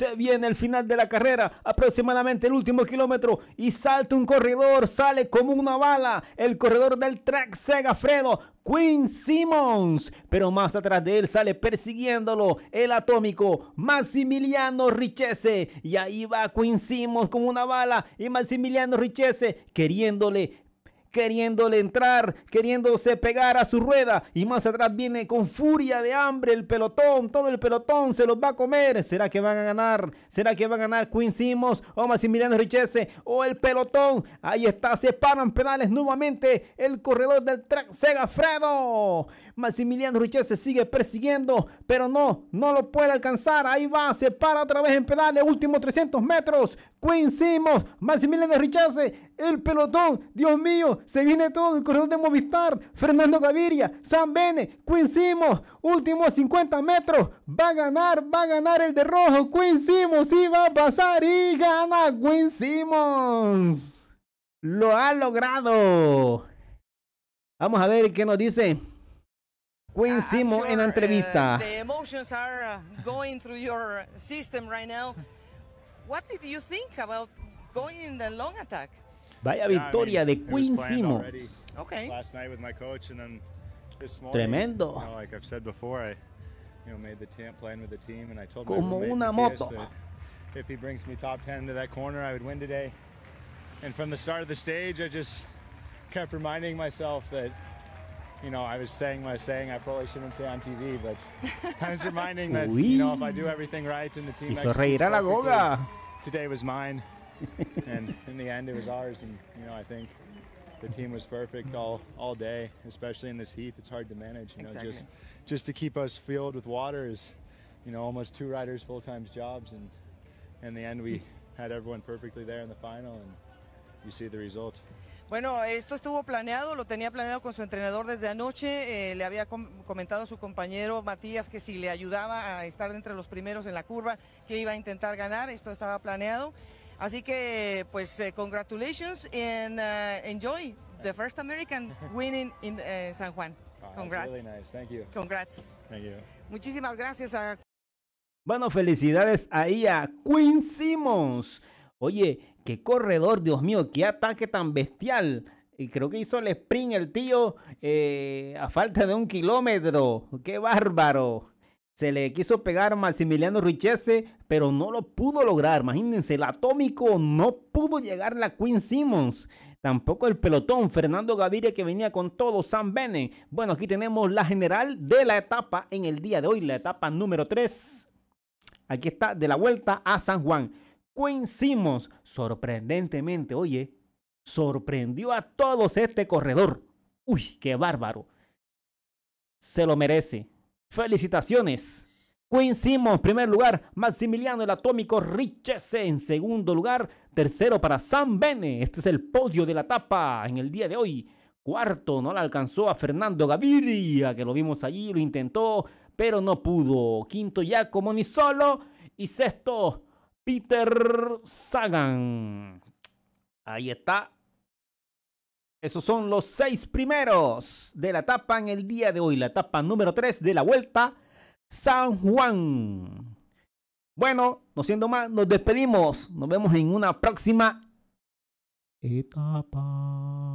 Se viene el final de la carrera, aproximadamente el último kilómetro, y salta un corredor, sale como una bala, el corredor del track Segafredo, Quinn Simmons. Pero más atrás de él sale persiguiéndolo el atómico Maximiliano Richese. Y ahí va Quinn Simmons como una bala, y Maximiliano Richese queriéndole queriéndole entrar, queriéndose pegar a su rueda. Y más atrás viene con furia de hambre el pelotón. Todo el pelotón se los va a comer. ¿Será que van a ganar? ¿Será que va a ganar Quinn o Maximiliano Richese o el pelotón? Ahí está, se paran pedales nuevamente el corredor del track Segafredo. Maximiliano Richese sigue persiguiendo, pero no, no lo puede alcanzar. Ahí va, se para otra vez en pedales últimos 300 metros. Quinn Maximiliano Richese el pelotón, Dios mío, se viene todo el corredor de Movistar, Fernando Gaviria, San Bene, Simons, últimos 50 metros, va a ganar, va a ganar el de rojo, Quin sí y va a pasar y gana Quinn Lo ha logrado. Vamos a ver qué nos dice Quin ah, en la entrevista. What did you think about going in the long attack? Vaya victoria de Queen Simmons. Okay. Tremendo. Como una moto. If he brings me top 10 to that corner, I would win today. And from the start of the stage, I just kept reminding myself that, you know, I was saying my saying I probably shouldn't say on TV, but I was reminding that, you know, if I do everything right and the team Hizo reír a la goga. today was mine. and in the end, it was ours. And you know, I think the team was perfect all all day, especially in this heat. It's hard to manage. You know, exactly. just just to keep us filled with water is, you know, almost two riders full time jobs. And in the end, we had everyone perfectly there in the final, and you see the result. Bueno, esto estuvo planeado, lo tenía planeado con su entrenador desde anoche. Eh, le había com comentado a su compañero Matías que si le ayudaba a estar entre los primeros en la curva, que iba a intentar ganar. Esto estaba planeado. Así que, pues, eh, congratulations and uh, enjoy the first American winning in eh, San Juan. Ah, Congrats. Really nice. Thank you. Congrats. Thank you. Muchísimas gracias a... Bueno, felicidades ahí a Queen Simmons. Oye, qué corredor, Dios mío, qué ataque tan bestial. Y creo que hizo el sprint el tío eh, a falta de un kilómetro. ¡Qué bárbaro! Se le quiso pegar a Maximiliano Richese, pero no lo pudo lograr. Imagínense, el atómico no pudo llegar la Queen Simmons. Tampoco el pelotón Fernando Gaviria que venía con todo, San Bene. Bueno, aquí tenemos la general de la etapa en el día de hoy, la etapa número 3. Aquí está, de la vuelta a San Juan. Queen Simmons, sorprendentemente, oye, sorprendió a todos este corredor. Uy, qué bárbaro. Se lo merece. Felicitaciones. Queen en primer lugar. Maximiliano el Atómico Richese en segundo lugar. Tercero para Sam Bene. Este es el podio de la etapa en el día de hoy. Cuarto, no la alcanzó a Fernando Gaviria, que lo vimos allí, lo intentó, pero no pudo. Quinto, ya como ni solo. Y sexto, Peter Sagan. Ahí está esos son los seis primeros de la etapa en el día de hoy, la etapa número tres de la Vuelta San Juan. Bueno, no siendo más, nos despedimos. Nos vemos en una próxima etapa.